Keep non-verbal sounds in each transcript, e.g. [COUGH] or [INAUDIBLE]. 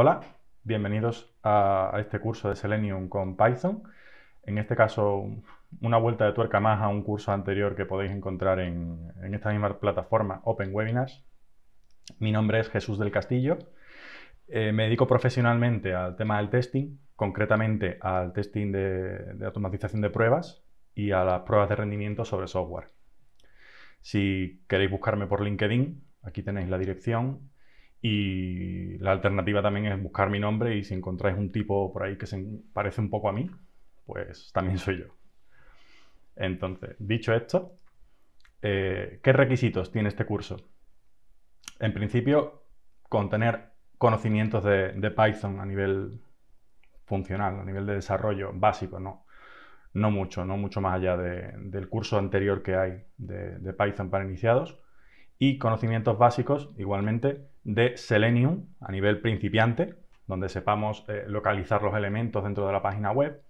Hola, bienvenidos a, este curso de Selenium con Python. En este caso, una vuelta de tuerca más a un curso anterior que podéis encontrar en, esta misma plataforma, Open Webinars. Mi nombre es Jesús del Castillo. Eh, me dedico profesionalmente al tema del testing, concretamente al testing de, de automatización de pruebas y a las pruebas de rendimiento sobre software. Si queréis buscarme por LinkedIn, aquí tenéis la dirección y la alternativa también es buscar mi nombre y si encontráis un tipo por ahí que se parece un poco a mí, pues también soy yo. Entonces, dicho esto, eh, ¿qué requisitos tiene este curso? En principio, con tener conocimientos de, Python a nivel funcional, a nivel de desarrollo básico, no. No mucho, no mucho más allá del curso anterior que hay de, de Python para iniciados. Y conocimientos básicos, igualmente, de Selenium a nivel principiante, donde sepamos eh, localizar los elementos dentro de la página web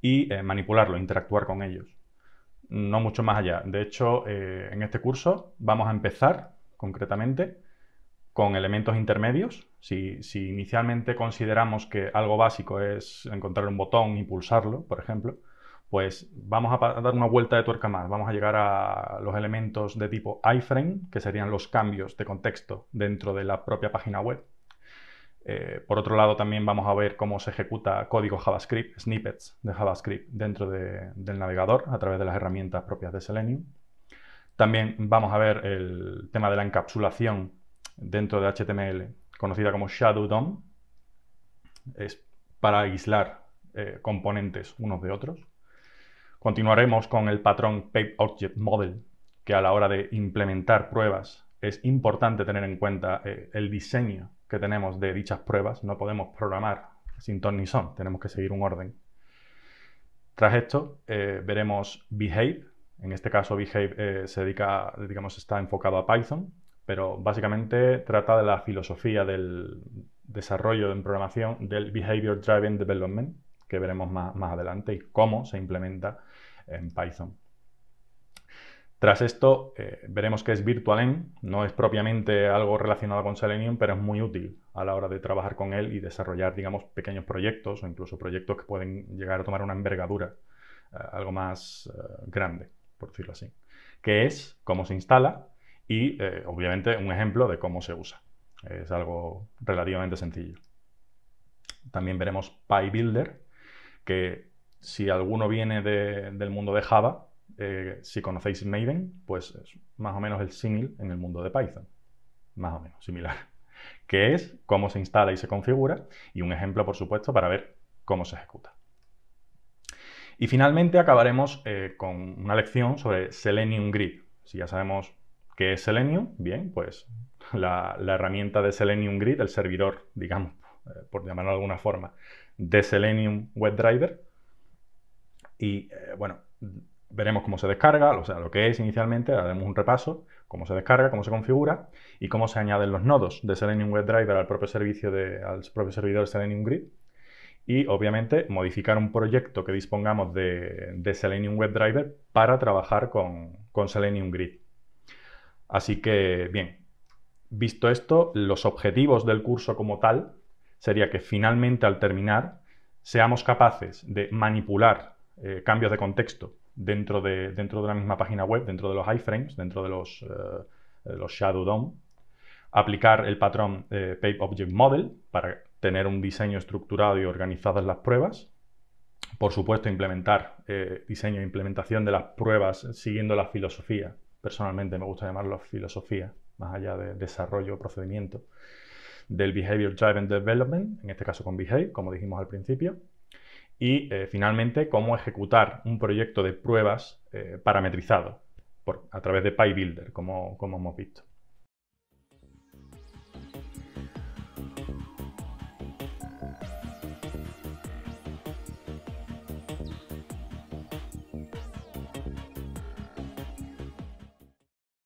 y eh, manipularlo interactuar con ellos. No mucho más allá. De hecho, eh, en este curso vamos a empezar concretamente con elementos intermedios. Si, si inicialmente consideramos que algo básico es encontrar un botón y pulsarlo, por ejemplo, pues vamos a dar una vuelta de tuerca más, vamos a llegar a los elementos de tipo iframe, que serían los cambios de contexto dentro de la propia página web. Eh, por otro lado, también vamos a ver cómo se ejecuta código JavaScript, snippets de JavaScript dentro del navegador a través de las herramientas propias de Selenium. También vamos a ver el tema de la encapsulación dentro de HTML, conocida como Shadow DOM. Es para aislar eh, componentes unos de otros. Continuaremos con el patrón Pape Object Model, que a la hora de implementar pruebas es importante tener en cuenta eh, el diseño que tenemos de dichas pruebas. No podemos programar sin ton ni son, tenemos que seguir un orden. Tras esto, eh, veremos Behave. En este caso, Behave eh, se dedica, digamos, está enfocado a Python, pero básicamente trata de la filosofía del desarrollo en programación del Behavior Driven Development, que veremos más, adelante y cómo se implementa en Python. Tras esto, eh, veremos que es VirtualEn, no es propiamente algo relacionado con Selenium, pero es muy útil a la hora de trabajar con él y desarrollar, digamos, pequeños proyectos o incluso proyectos que pueden llegar a tomar una envergadura, eh, algo más eh, grande, por decirlo así, que es cómo se instala y, obviamente, un ejemplo de cómo se usa. Es algo relativamente sencillo. También veremos PyBuilder, que si alguno viene del mundo de Java, eh, si conocéis Maven, pues es más o menos el símil en el mundo de Python. Más o menos similar. [LAUGHS] Que es cómo se instala y se configura y un ejemplo, por supuesto, para ver cómo se ejecuta. Y finalmente acabaremos eh, con una lección sobre Selenium Grid. Si ya sabemos qué es Selenium, bien, pues la herramienta de Selenium Grid, el servidor, digamos, eh, por llamarlo de alguna forma, de Selenium WebDriver. Y eh, bueno, veremos cómo se descarga, o sea, lo que es inicialmente, haremos un repaso, cómo se descarga, cómo se configura y cómo se añaden los nodos de Selenium WebDriver al propio servicio de, al propio servidor Selenium Grid. Y obviamente modificar un proyecto que dispongamos de, de Selenium WebDriver para trabajar con, con Selenium Grid. Así que, bien, visto esto, los objetivos del curso como tal sería que finalmente al terminar seamos capaces de manipular eh, cambios de contexto dentro de, dentro de la misma página web, dentro de los iframes, dentro de los, eh, Shadow DOM, aplicar el patrón eh, Object Model para tener un diseño estructurado y organizado en las pruebas. Por supuesto, implementar eh, diseño e implementación de las pruebas siguiendo la filosofía. Personalmente me gusta llamarlo filosofía, más allá de desarrollo, o procedimiento del Behavior Driven Development, en este caso con Behave, como dijimos al principio. Y eh, finalmente, cómo ejecutar un proyecto de pruebas eh, parametrizado a través de PyBuilder, como, como hemos visto.